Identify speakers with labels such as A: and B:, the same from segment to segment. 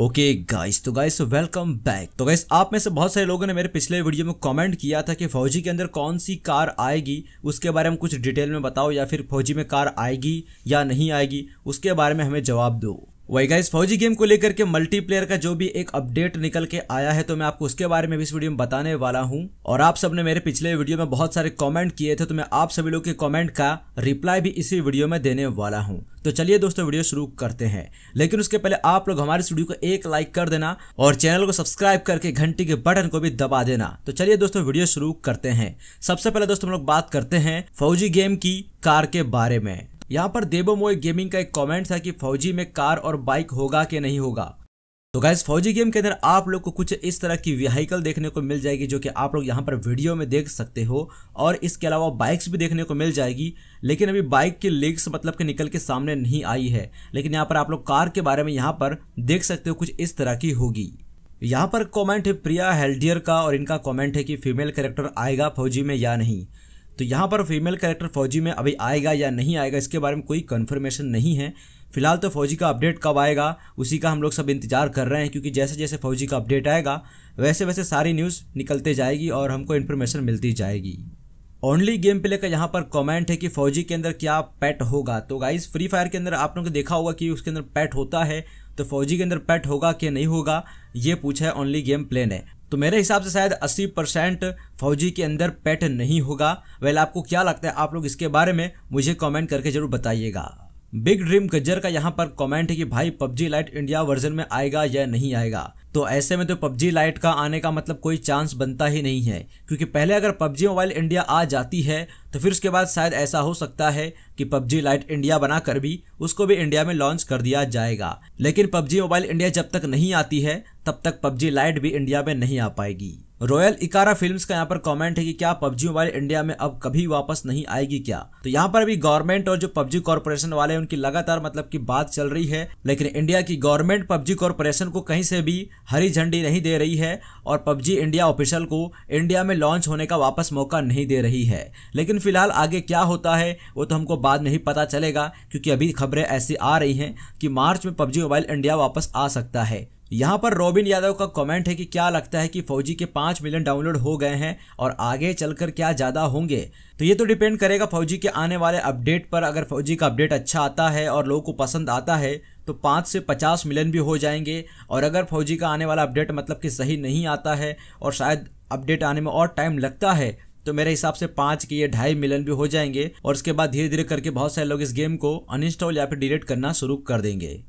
A: okay guys तो guys welcome back तो guys आप में से बहुत सारे लोगों ने मेरे पिछले वीडियो में कमेंट किया था कि फौजी के अंदर कौन सी कार आएगी उसके बारे में कुछ डिटेल में बताओ या फिर फौजी में कार आएगी या नहीं आएगी उसके बारे में हमें जवाब दो वही गाइस फौजी गेम को लेकर के मल्टीप्लेयर का जो भी एक अपडेट निकल के आया है तो मैं आपको उसके बारे में भी इस वीडियो में बताने वाला हूं और आप सबने मेरे पिछले वीडियो में बहुत सारे कमेंट किए थे तो मैं आप सभी लोग के कमेंट का रिप्लाई भी इसी वीडियो में देने वाला हूं तो चलिए दोस्तों वीडियो शुरू करते हैं लेकिन उसके पहले आप लोग हमारे वीडियो को एक लाइक कर देना और चैनल को सब्सक्राइब करके घंटी के बटन को भी दबा देना तो चलिए दोस्तों वीडियो शुरू करते हैं सबसे पहले दोस्तों हम लोग बात करते हैं फौजी गेम की कार के बारे में यहाँ पर मोए गेमिंग का एक कमेंट था कि फौजी में कार और बाइक होगा कि नहीं होगा तो गैस फौजी गेम के अंदर आप लोग को कुछ इस तरह की व्हीकल देखने को मिल जाएगी जो कि आप लोग यहाँ पर वीडियो में देख सकते हो और इसके अलावा बाइक्स भी देखने को मिल जाएगी लेकिन अभी बाइक की लीक्स मतलब कि निकल के सामने नहीं आई है लेकिन यहाँ पर आप लोग कार के बारे में यहाँ पर देख सकते हो कुछ इस तरह की होगी यहाँ पर कॉमेंट है प्रिया हेल्डियर का और इनका कॉमेंट है कि फीमेल कैरेक्टर आएगा फौजी में या नहीं तो यहाँ पर फीमेल कैरेक्टर फौजी में अभी आएगा या नहीं आएगा इसके बारे में कोई कन्फर्मेशन नहीं है फिलहाल तो फौजी का अपडेट कब आएगा उसी का हम लोग सब इंतजार कर रहे हैं क्योंकि जैसे जैसे फौजी का अपडेट आएगा वैसे वैसे सारी न्यूज़ निकलते जाएगी और हमको इन्फॉर्मेशन मिलती जाएगी ओनली गेम प्ले का यहाँ पर कमेंट है कि फौजी के अंदर क्या पैट होगा तो गाइज़ फ्री फायर के अंदर आप लोगों को देखा होगा कि उसके अंदर पैट होता है तो फौजी के अंदर पैट होगा कि नहीं होगा ये पूछा है ओनली गेम प्ले ने तो मेरे हिसाब से शायद 80 परसेंट फौजी के अंदर पैट नहीं होगा वेल आपको क्या लगता है आप लोग इसके बारे में मुझे कमेंट करके ज़रूर बताइएगा बिग ड्रीम गज्जर का यहाँ पर कमेंट है कि भाई पबजी लाइट इंडिया वर्जन में आएगा या नहीं आएगा तो ऐसे में तो पबजी लाइट का आने का मतलब कोई चांस बनता ही नहीं है क्योंकि पहले अगर पबजी मोबाइल इंडिया आ जाती है तो फिर उसके बाद शायद ऐसा हो सकता है कि पबजी लाइट इंडिया बनाकर भी उसको भी इंडिया में लॉन्च कर दिया जाएगा लेकिन पबजी मोबाइल इंडिया जब तक नहीं आती है तब तक पबजी लाइट भी इंडिया में नहीं आ पाएगी रॉयल इकारा फिल्म्स का यहाँ पर कमेंट है कि क्या पबजी मोबाइल इंडिया में अब कभी वापस नहीं आएगी क्या तो यहाँ पर भी गवर्नमेंट और जो पबजी कॉर्पोरेशन वाले हैं उनकी लगातार मतलब की बात चल रही है लेकिन इंडिया की गवर्नमेंट पबजी कॉर्पोरेशन को कहीं से भी हरी झंडी नहीं दे रही है और पबजी इंडिया ऑफिशियल को इंडिया में लॉन्च होने का वापस मौका नहीं दे रही है लेकिन फिलहाल आगे क्या होता है वो तो हमको बाद में ही पता चलेगा क्योंकि अभी खबरें ऐसी आ रही हैं कि मार्च में पबजी मोबाइल इंडिया वापस आ सकता है यहाँ पर रॉबिन यादव का कमेंट है कि क्या लगता है कि फौजी के पाँच मिलियन डाउनलोड हो गए हैं और आगे चलकर क्या ज़्यादा होंगे तो ये तो डिपेंड करेगा फौजी के आने वाले अपडेट पर अगर फौजी का अपडेट अच्छा आता है और लोगों को पसंद आता है तो पाँच से पचास मिलियन भी हो जाएंगे और अगर फौजी का आने वाला अपडेट मतलब कि सही नहीं आता है और शायद अपडेट आने में और टाइम लगता है तो मेरे हिसाब से पाँच के ये ढाई मिलियन भी हो जाएंगे और उसके बाद धीरे धीरे करके बहुत सारे लोग इस गेम को अनइंस्टॉल या फिर डिलीट करना शुरू कर देंगे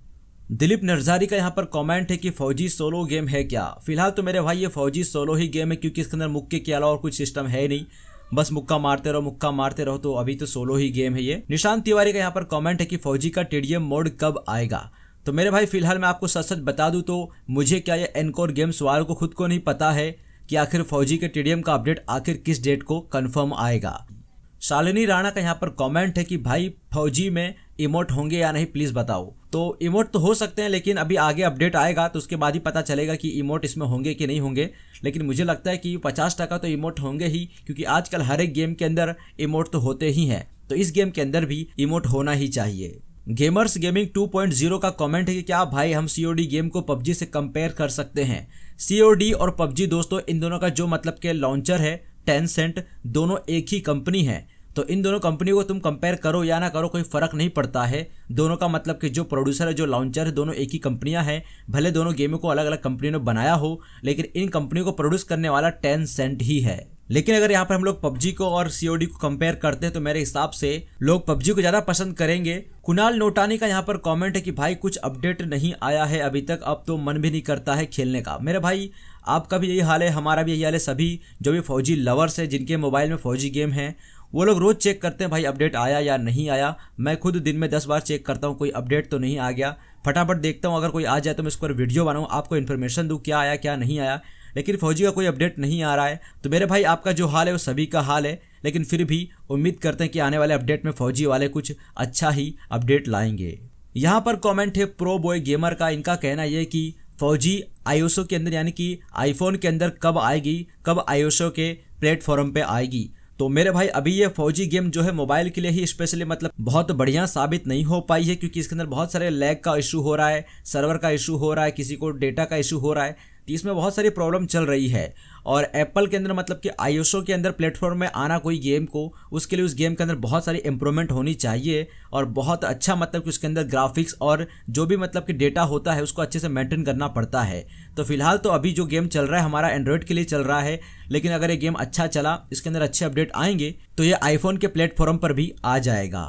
A: दिलीप नरजारी का यहाँ पर कमेंट है कि फौजी सोलो गेम है क्या फिलहाल तो मेरे भाई ये फौजी सोलो ही गेम है क्योंकि इसके अंदर मुक्के के अलावा और कुछ सिस्टम है नहीं बस मुक्का मारते रहो मुक्का मारते रहो तो अभी तो सोलो ही गेम है ये निशांत तिवारी का यहाँ पर कमेंट है कि फौजी का टीडीएम मोड कब आएगा तो मेरे भाई फिलहाल मैं आपको सच सच बता दूँ तो मुझे क्या ये एनकोर गेम्स वाल को खुद को नहीं पता है कि आखिर फौजी के टीडीएम का अपडेट आखिर किस डेट को कंफर्म आएगा शालिनी राणा का यहाँ पर कमेंट है कि भाई फौजी में इमोट होंगे या नहीं प्लीज़ बताओ तो इमोट तो हो सकते हैं लेकिन अभी आगे अपडेट आएगा तो उसके बाद ही पता चलेगा कि इमोट इसमें होंगे कि नहीं होंगे लेकिन मुझे लगता है कि पचास टका तो इमोट होंगे ही क्योंकि आजकल हर एक गेम के अंदर इमोट तो होते ही हैं तो इस गेम के अंदर भी इमोट होना ही चाहिए गेमर्स गेमिंग 2.0 का कमेंट है कि क्या भाई हम सी गेम को पबजी से कंपेयर कर सकते हैं सी और पबजी दोस्तों इन दोनों का जो मतलब के लॉन्चर है टेंसेंट दोनों एक ही कंपनी है तो इन दोनों कंपनी को तुम कंपेयर करो या ना करो कोई फ़र्क नहीं पड़ता है दोनों का मतलब कि जो प्रोड्यूसर है जो लॉन्चर है दोनों एक ही कंपनियां हैं भले दोनों गेमों को अलग अलग कंपनियों ने बनाया हो लेकिन इन कंपनियों को प्रोड्यूस करने वाला टेन सेंट ही है लेकिन अगर यहाँ पर हम लोग पबजी को और सीओडी को कंपेयर करते हैं तो मेरे हिसाब से लोग पबजी को ज़्यादा पसंद करेंगे कुणाल नोटानी का यहाँ पर कमेंट है कि भाई कुछ अपडेट नहीं आया है अभी तक अब तो मन भी नहीं करता है खेलने का मेरे भाई आपका भी यही हाल है हमारा भी यही हाल है सभी जो भी फौजी लवर्स हैं जिनके मोबाइल में फौजी गेम हैं वो लोग रोज़ चेक करते हैं भाई अपडेट आया या नहीं आया मैं खुद दिन में दस बार चेक करता हूँ कोई अपडेट तो नहीं आ गया फटाफट देखता हूँ अगर कोई आ जाए तो मैं उस पर वीडियो बनाऊँ आपको इन्फॉर्मेशन दूँ क्या आया क्या नहीं आया लेकिन फौजी का कोई अपडेट नहीं आ रहा है तो मेरे भाई आपका जो हाल है वो सभी का हाल है लेकिन फिर भी उम्मीद करते हैं कि आने वाले अपडेट में फौजी वाले कुछ अच्छा ही अपडेट लाएंगे यहाँ पर कमेंट है प्रो बॉय गेमर का इनका कहना यह कि फौजी आईओसो के अंदर यानी कि आईफोन के अंदर कब आएगी कब आईओसो के प्लेटफॉर्म पे आएगी तो मेरे भाई अभी ये फौजी गेम जो है मोबाइल के लिए ही स्पेशली मतलब बहुत बढ़िया साबित नहीं हो पाई है क्योंकि इसके अंदर बहुत सारे लैग का इशू हो रहा है सर्वर का इशू हो रहा है किसी को डेटा का इशू हो रहा है तो इसमें बहुत सारी प्रॉब्लम चल रही है और एप्पल के अंदर मतलब कि आई के अंदर प्लेटफॉर्म में आना कोई गेम को उसके लिए उस गेम के अंदर बहुत सारी इंप्रूवमेंट होनी चाहिए और बहुत अच्छा मतलब कि उसके अंदर ग्राफिक्स और जो भी मतलब कि डेटा होता है उसको अच्छे से मेंटेन करना पड़ता है तो फिलहाल तो अभी जो गेम चल रहा है हमारा एंड्रॉयड के लिए चल रहा है लेकिन अगर ये गेम अच्छा चला इसके अंदर अच्छे अपडेट आएंगे तो ये आईफोन के प्लेटफॉर्म पर भी आ जाएगा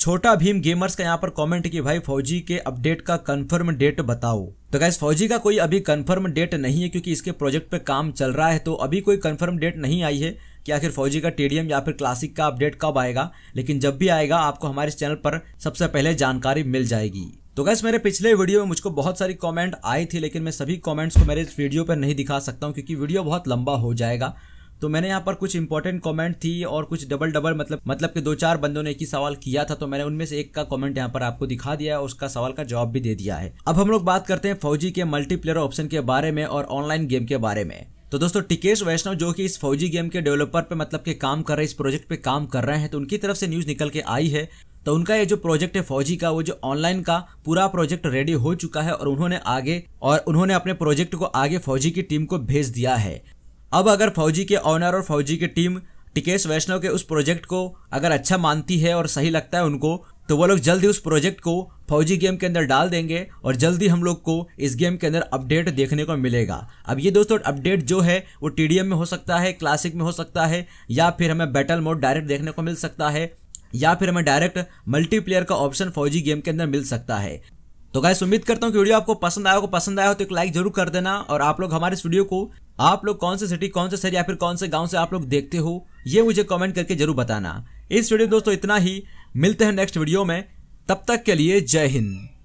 A: छोटा भीम गेमर्स का यहाँ पर कमेंट की भाई फौजी के अपडेट का कंफर्म डेट बताओ तो गैस फौजी का कोई अभी कंफर्म डेट नहीं है क्योंकि इसके प्रोजेक्ट पे काम चल रहा है तो अभी कोई कंफर्म डेट नहीं आई है कि आखिर फौजी का टेडियम या फिर क्लासिक का अपडेट कब आएगा लेकिन जब भी आएगा आपको हमारे चैनल पर सबसे पहले जानकारी मिल जाएगी तो गैस मेरे पिछले वीडियो में मुझको बहुत सारी कॉमेंट आई थी लेकिन मैं सभी कॉमेंट्स को मेरे इस वीडियो पर नहीं दिखा सकता हूँ क्योंकि वीडियो बहुत लंबा हो जाएगा तो मैंने यहाँ पर कुछ इंपॉर्टेंट कमेंट थी और कुछ डबल डबल मतलब मतलब कि दो चार बंदों ने एक ही सवाल किया था तो मैंने उनमें से एक का कमेंट यहाँ पर आपको दिखा दिया है उसका सवाल का जवाब भी दे दिया है अब हम लोग बात करते हैं फौजी के मल्टीप्लेयर ऑप्शन के बारे में और ऑनलाइन गेम के बारे में तो दोस्तों टिकेश वैष्णव जो कि इस फौजी गेम के डेवलपर पे मतलब के काम कर रहे इस प्रोजेक्ट पे काम कर रहे हैं तो उनकी तरफ से न्यूज़ निकल के आई है तो उनका ये जो प्रोजेक्ट है फौजी का वो जो ऑनलाइन का पूरा प्रोजेक्ट रेडी हो चुका है और उन्होंने आगे और उन्होंने अपने प्रोजेक्ट को आगे फौजी की टीम को भेज दिया है अब अगर फौजी के ऑनर और फौजी की टीम टिकेश वैष्णव के उस प्रोजेक्ट को अगर अच्छा मानती है और सही लगता है उनको तो वो लोग जल्दी उस प्रोजेक्ट को फौजी गेम के अंदर डाल देंगे और जल्दी हम लोग को इस गेम के अंदर अपडेट देखने को मिलेगा अब ये दोस्तों अपडेट जो है वो टी में हो सकता है क्लासिक में हो सकता है या फिर हमें बैटल मोड डायरेक्ट देखने को मिल सकता है या फिर हमें डायरेक्ट मल्टीप्लेयर का ऑप्शन फौजी गेम के अंदर मिल सकता है तो गाय उम्मीद करता हूँ कि वीडियो आपको पसंद आया हो पसंद आया हो तो एक लाइक जरूर कर देना और आप लोग हमारे इस वीडियो को आप लोग कौन से सिटी कौन से शहर या फिर कौन से गांव से आप लोग देखते हो ये मुझे कमेंट करके जरूर बताना इस वीडियो में दोस्तों इतना ही मिलते हैं नेक्स्ट वीडियो में तब तक के लिए जय हिंद